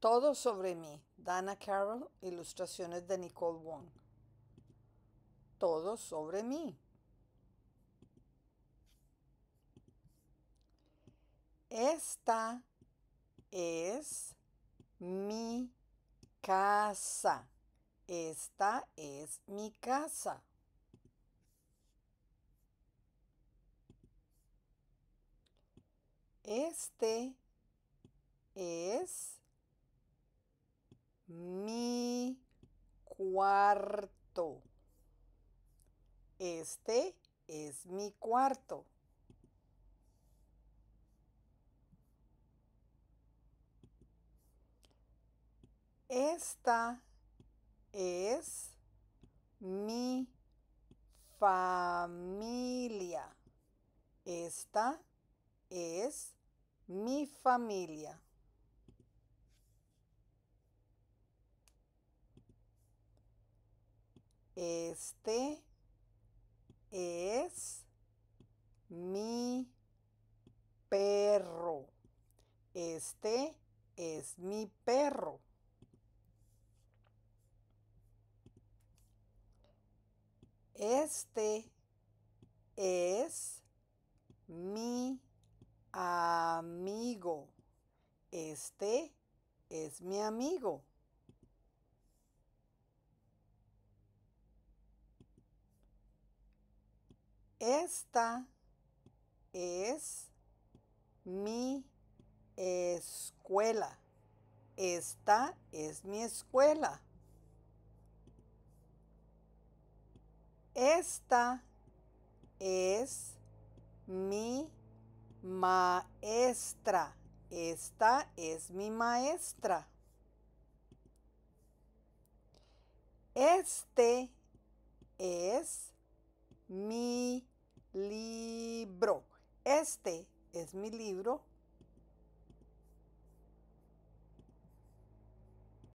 Todo sobre mí, Dana Carroll, ilustraciones de Nicole Wong. Todo sobre mí. Esta es mi casa. Esta es mi casa. Este es cuarto. Este es mi cuarto. Esta es mi familia. Esta es mi familia. Este es mi perro. Este es mi perro. Este es mi amigo. Este es mi amigo. Esta es mi escuela. Esta es mi escuela. Esta es mi maestra. Esta es mi maestra. Este es mi libro. Este es mi libro